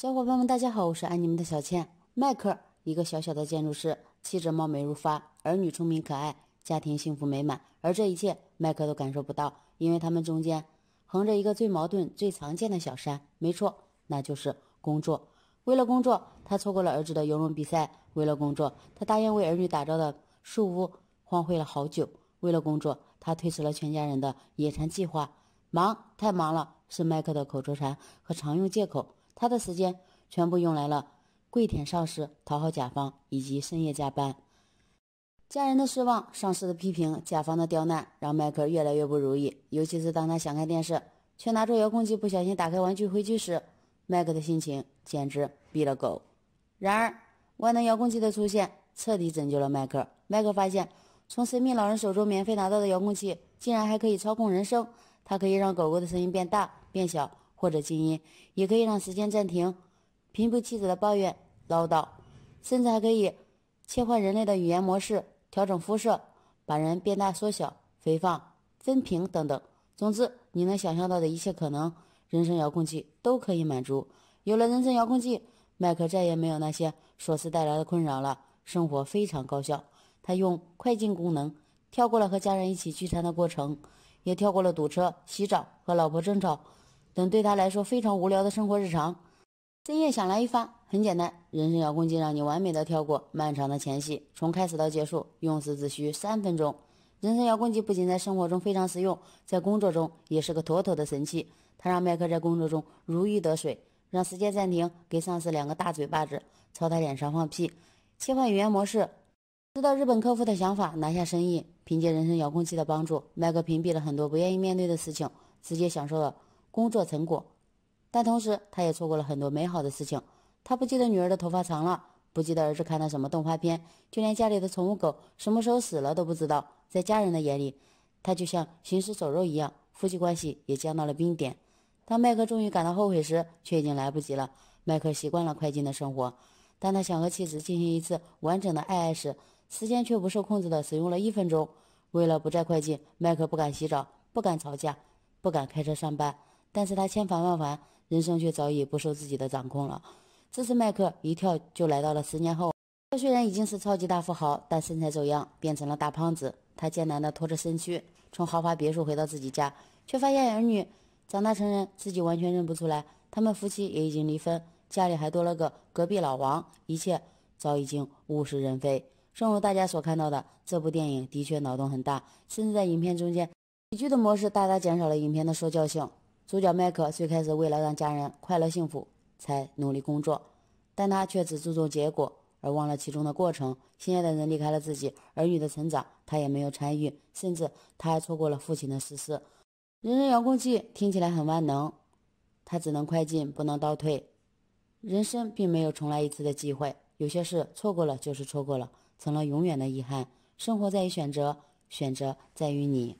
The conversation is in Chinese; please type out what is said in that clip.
小伙伴们，大家好，我是爱你们的小倩迈克，一个小小的建筑师，气质貌美如花，儿女聪明可爱，家庭幸福美满。而这一切，迈克都感受不到，因为他们中间横着一个最矛盾、最常见的小山。没错，那就是工作。为了工作，他错过了儿子的游泳比赛；为了工作，他答应为儿女打造的树屋荒废了好久；为了工作，他推迟了全家人的野餐计划。忙，太忙了，是麦克的口头禅和常用借口。他的时间全部用来了跪舔上司、讨好甲方以及深夜加班。家人的失望、上司的批评、甲方的刁难，让迈克越来越不如意。尤其是当他想看电视，却拿着遥控器不小心打开玩具回去时，迈克的心情简直毙了狗。然而，万能遥控器的出现彻底拯救了迈克。迈克发现，从神秘老人手中免费拿到的遥控器，竟然还可以操控人声。它可以让狗狗的声音变大、变小。或者静音，也可以让时间暂停，平复妻子的抱怨唠叨，甚至还可以切换人类的语言模式，调整肤色，把人变大、缩小、肥胖、分屏等等。总之，你能想象到的一切可能，人生遥控器都可以满足。有了人生遥控器，麦克再也没有那些琐事带来的困扰了，生活非常高效。他用快进功能跳过了和家人一起聚餐的过程，也跳过了堵车、洗澡和老婆争吵。等对他来说非常无聊的生活日常，深夜想来一发，很简单。人生遥控器让你完美的跳过漫长的前戏，从开始到结束，用时只需三分钟。人生遥控器不仅在生活中非常实用，在工作中也是个妥妥的神器。它让麦克在工作中如鱼得水，让时间暂停，给上司两个大嘴巴子，朝他脸上放屁，切换语言模式，知道日本客户的想法，拿下生意。凭借人生遥控器的帮助，麦克屏蔽了很多不愿意面对的事情，直接享受了。工作成果，但同时他也错过了很多美好的事情。他不记得女儿的头发长了，不记得儿子看的什么动画片，就连家里的宠物狗什么时候死了都不知道。在家人的眼里，他就像行尸走肉一样，夫妻关系也降到了冰点。当麦克终于感到后悔时，却已经来不及了。麦克习惯了快进的生活，当他想和妻子进行一次完整的爱爱时，时间却不受控制的使用了一分钟。为了不再快进，麦克不敢洗澡，不敢吵架，不敢开车上班。但是他千烦万烦，人生却早已不受自己的掌控了。这次迈克一跳就来到了十年后，他虽然已经是超级大富豪，但身材走样，变成了大胖子。他艰难地拖着身躯从豪华别墅回到自己家，却发现儿女长大成人，自己完全认不出来。他们夫妻也已经离婚，家里还多了个隔壁老王，一切早已经物是人非。正如大家所看到的，这部电影的确脑洞很大，甚至在影片中间喜剧的模式大大减少了影片的说教性。主角麦克最开始为了让家人快乐幸福才努力工作，但他却只注重结果而忘了其中的过程。心爱的人离开了自己，儿女的成长他也没有参与，甚至他还错过了父亲的逝世。人人遥控器听起来很万能，他只能快进不能倒退。人生并没有重来一次的机会，有些事错过了就是错过了，成了永远的遗憾。生活在于选择，选择在于你。